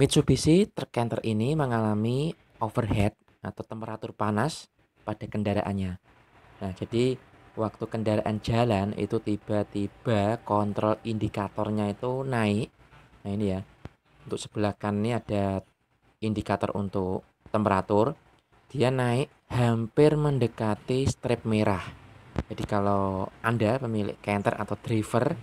Mitsubishi truk ini mengalami overhead atau temperatur panas pada kendaraannya. Nah, jadi waktu kendaraan jalan itu tiba-tiba kontrol indikatornya itu naik. Nah, ini ya. Untuk sebelah kanan ini ada indikator untuk temperatur. Dia naik hampir mendekati strip merah. Jadi kalau Anda pemilik canter atau driver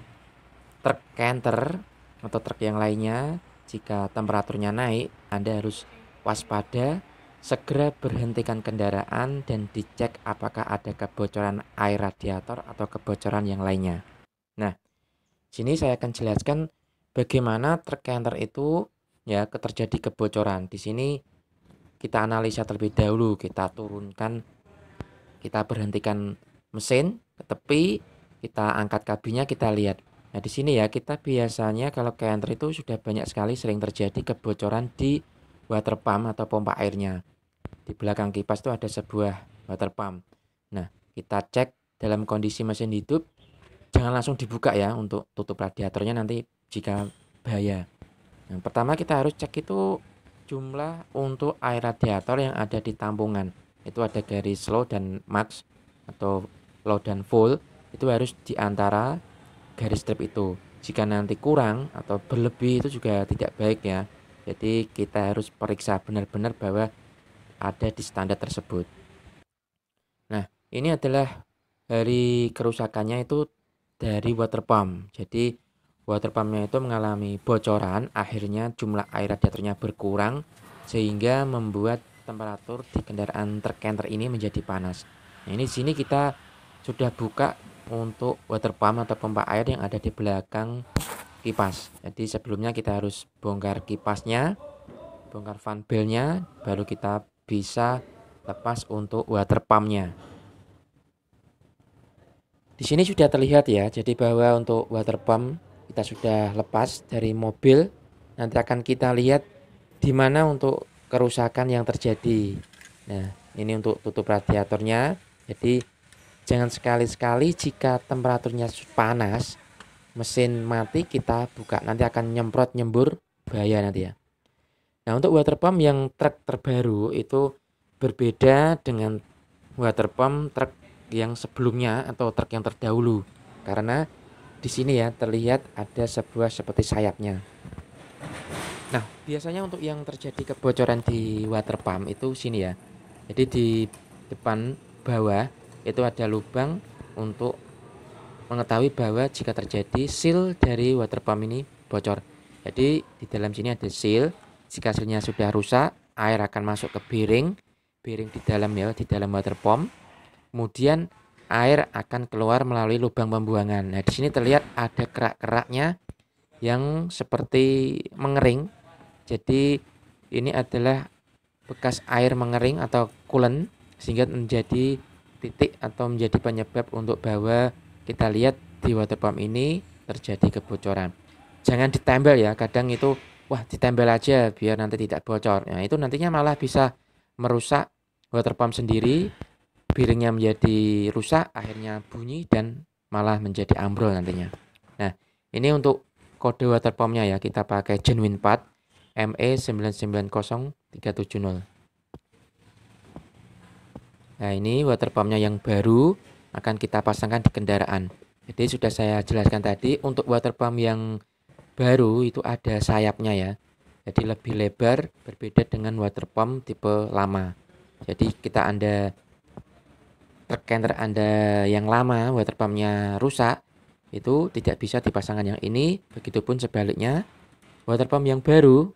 truk canter atau truk yang lainnya jika temperaturnya naik, Anda harus waspada, segera berhentikan kendaraan dan dicek apakah ada kebocoran air radiator atau kebocoran yang lainnya. Nah, sini saya akan jelaskan bagaimana truk canter itu ya terjadi kebocoran. Di sini kita analisa terlebih dahulu, kita turunkan kita berhentikan mesin ke tepi, kita angkat kabinnya, kita lihat Nah, di sini ya kita biasanya kalau entry itu sudah banyak sekali sering terjadi kebocoran di water pump atau pompa airnya. Di belakang kipas itu ada sebuah water pump. Nah, kita cek dalam kondisi mesin hidup jangan langsung dibuka ya untuk tutup radiatornya nanti jika bahaya. Yang pertama kita harus cek itu jumlah untuk air radiator yang ada di tampungan. Itu ada garis low dan max atau low dan full itu harus di antara garis strip itu. Jika nanti kurang atau berlebih itu juga tidak baik ya. Jadi kita harus periksa benar-benar bahwa ada di standar tersebut. Nah, ini adalah dari kerusakannya itu dari water pump. Jadi water pumpnya itu mengalami bocoran, akhirnya jumlah air radiatornya berkurang sehingga membuat temperatur di kendaraan terkenter ini menjadi panas. Nah, ini sini kita sudah buka untuk water pump atau pompa air yang ada di belakang kipas jadi sebelumnya kita harus bongkar kipasnya bongkar fan belnya baru kita bisa lepas untuk water pumpnya di sini sudah terlihat ya jadi bahwa untuk water pump kita sudah lepas dari mobil nanti akan kita lihat di mana untuk kerusakan yang terjadi nah ini untuk tutup radiatornya jadi Jangan sekali-sekali jika temperaturnya panas, mesin mati kita buka. Nanti akan nyemprot nyembur bahaya nanti ya. Nah untuk water pump yang truk terbaru itu berbeda dengan water pump truk yang sebelumnya atau truk yang terdahulu. Karena di sini ya terlihat ada sebuah seperti sayapnya. Nah biasanya untuk yang terjadi kebocoran di water pump itu sini ya. Jadi di depan bawah itu ada lubang untuk mengetahui bahwa jika terjadi seal dari water pump ini bocor. Jadi di dalam sini ada seal. Jika sealnya sudah rusak, air akan masuk ke bearing, bearing di dalam ya, di dalam water pump. Kemudian air akan keluar melalui lubang pembuangan. Nah, di sini terlihat ada kerak-keraknya yang seperti mengering. Jadi ini adalah bekas air mengering atau kulen sehingga menjadi titik atau menjadi penyebab untuk bahwa kita lihat di water pump ini terjadi kebocoran. Jangan ditempel ya, kadang itu wah ditempel aja biar nanti tidak bocor. Nah, itu nantinya malah bisa merusak water pump sendiri, piringnya menjadi rusak, akhirnya bunyi dan malah menjadi ambrol nantinya. Nah, ini untuk kode water pumpnya ya, kita pakai genuine part ME990370. Nah ini water pumpnya yang baru akan kita pasangkan di kendaraan. Jadi sudah saya jelaskan tadi untuk water pump yang baru itu ada sayapnya ya. Jadi lebih lebar berbeda dengan water pump tipe lama. Jadi kita anda terkender anda yang lama water pumpnya rusak itu tidak bisa dipasangkan yang ini. Begitupun sebaliknya water pump yang baru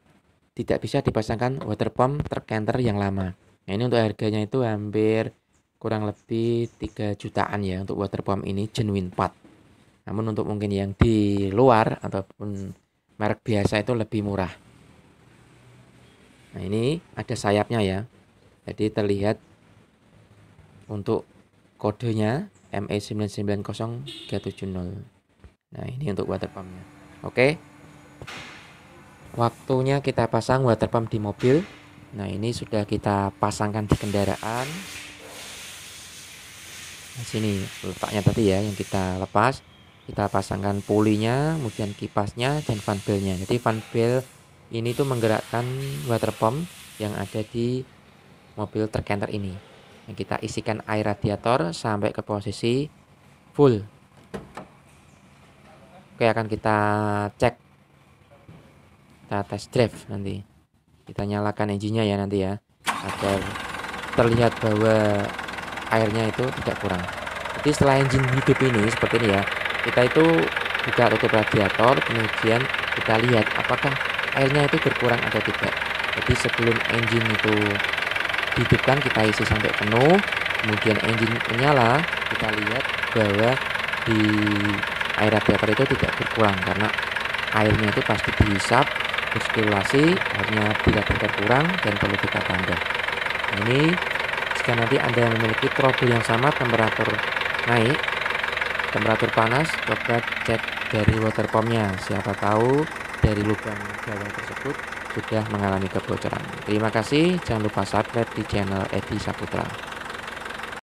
tidak bisa dipasangkan water pump terkenter yang lama. Nah, ini untuk harganya itu hampir kurang lebih 3 jutaan ya untuk water pump ini genuine part. Namun untuk mungkin yang di luar ataupun merek biasa itu lebih murah. Nah, ini ada sayapnya ya. Jadi terlihat untuk kodenya ME990370. Nah, ini untuk water pumpnya. Oke. Waktunya kita pasang water pump di mobil. Nah ini sudah kita pasangkan di kendaraan nah, sini letaknya tadi ya yang kita lepas kita pasangkan pulinya kemudian kipasnya dan fan belnya jadi fan belt ini tuh menggerakkan water pump yang ada di mobil terkenter ini yang kita isikan air radiator sampai ke posisi full oke akan kita cek kita test drive nanti kita nyalakan engine-nya ya nanti ya agar terlihat bahwa airnya itu tidak kurang jadi setelah engine hidup ini seperti ini ya kita itu buka tutup radiator kemudian kita lihat apakah airnya itu berkurang atau tidak jadi sebelum engine itu dihidupkan kita isi sampai penuh kemudian engine menyala kita lihat bahwa di air radiator itu tidak berkurang karena airnya itu pasti dihisap diskriminasi hanya bila kurang dan perlu kita tambah ini jika nanti anda memiliki trouble yang sama temperatur naik temperatur panas coba cek dari water pumpnya siapa tahu dari lubang jawa tersebut sudah mengalami kebocoran terima kasih jangan lupa subscribe di channel Edi Saputra